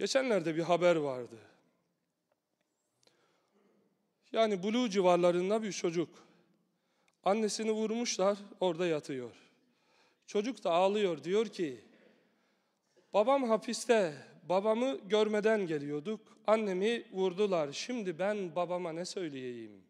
Geçenlerde bir haber vardı. Yani Bulu civarlarında bir çocuk. Annesini vurmuşlar, orada yatıyor. Çocuk da ağlıyor, diyor ki, babam hapiste, babamı görmeden geliyorduk, annemi vurdular, şimdi ben babama ne söyleyeyim?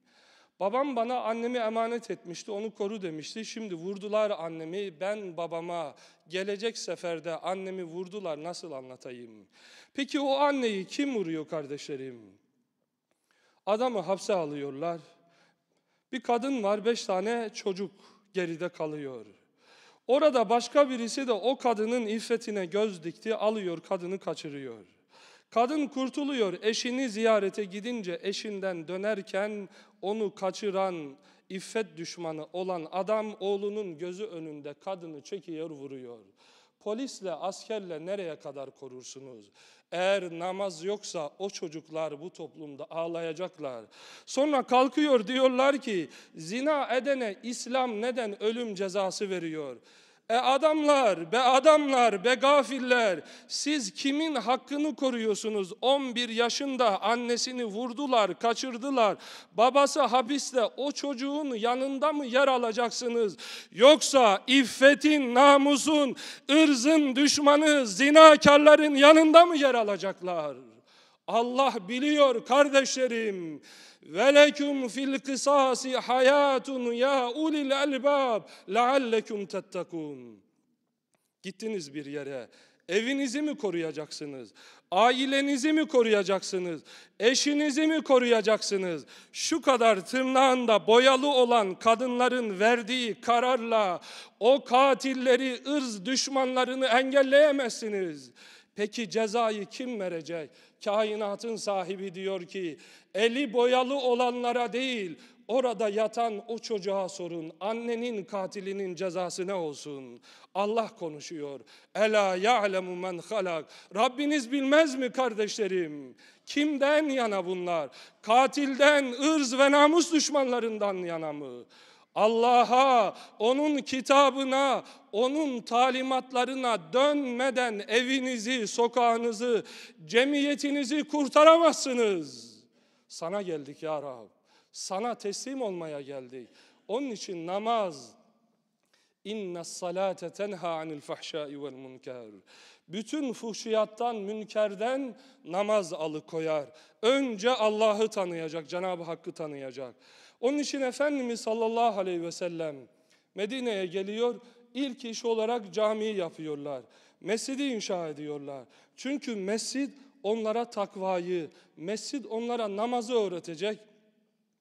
Babam bana annemi emanet etmişti, onu koru demişti. Şimdi vurdular annemi, ben babama gelecek seferde annemi vurdular nasıl anlatayım? Peki o anneyi kim vuruyor kardeşlerim? Adamı hapse alıyorlar. Bir kadın var, beş tane çocuk geride kalıyor. Orada başka birisi de o kadının iffetine göz dikti, alıyor kadını kaçırıyor.'' Kadın kurtuluyor eşini ziyarete gidince eşinden dönerken onu kaçıran iffet düşmanı olan adam oğlunun gözü önünde kadını çekiyor vuruyor. Polisle askerle nereye kadar korursunuz? Eğer namaz yoksa o çocuklar bu toplumda ağlayacaklar. Sonra kalkıyor diyorlar ki zina edene İslam neden ölüm cezası veriyor? E adamlar, be adamlar, be gafiller, siz kimin hakkını koruyorsunuz? 11 yaşında annesini vurdular, kaçırdılar. Babası hapiste, o çocuğun yanında mı yer alacaksınız? Yoksa iffetin, namusun, ırzın düşmanı zinakarların yanında mı yer alacaklar? Allah biliyor kardeşlerim. Velekum fil kısasi hayatun ya ulil elbab leallekum tettekun. Gittiniz bir yere. Evinizi mi koruyacaksınız? Ailenizi mi koruyacaksınız? Eşinizi mi koruyacaksınız? Şu kadar tırnağında boyalı olan kadınların verdiği kararla o katilleri, ırz düşmanlarını engelleyemezsiniz. Peki cezayı kim verecek? kainatın sahibi diyor ki eli boyalı olanlara değil orada yatan o çocuğa sorun. Annenin katilinin cezası ne olsun? Allah konuşuyor. Ela ya'lemu men halak. Rabbiniz bilmez mi kardeşlerim? Kimden yana bunlar? Katilden, ırz ve namus düşmanlarından yana mı? Allah'a, onun kitabına, onun talimatlarına dönmeden evinizi, sokağınızı, cemiyetinizi kurtaramazsınız. Sana geldik ya Rab. Sana teslim olmaya geldik. Onun için namaz inna salate tenha anil fahşai vel münker. Bütün fuhşiyattan, münkerden namaz alıkoyar. Önce Allah'ı tanıyacak, Cenab-ı Hakk'ı tanıyacak. Onun için Efendimiz sallallahu aleyhi ve sellem Medine'ye geliyor, ilk iş olarak camiyi yapıyorlar. Mescidi inşa ediyorlar. Çünkü mescid onlara takvayı, mescid onlara namazı öğretecek.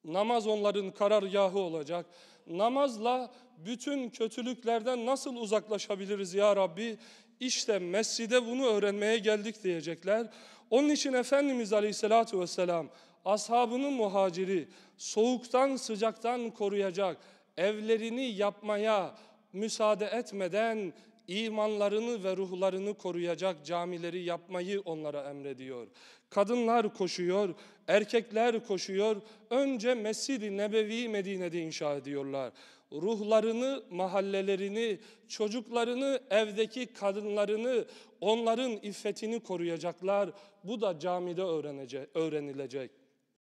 Namaz onların karargahı olacak. Namazla bütün kötülüklerden nasıl uzaklaşabiliriz ya Rabbi? İşte mescide bunu öğrenmeye geldik diyecekler. Onun için Efendimiz Aleyhisselatü Vesselam ashabını muhaciri, soğuktan sıcaktan koruyacak, evlerini yapmaya müsaade etmeden imanlarını ve ruhlarını koruyacak camileri yapmayı onlara emrediyor. Kadınlar koşuyor, erkekler koşuyor. Önce Mescid-i Nebevi Medine'de inşa ediyorlar. Ruhlarını, mahallelerini, çocuklarını, evdeki kadınlarını, onların iffetini koruyacaklar. Bu da camide öğrenecek, öğrenilecek.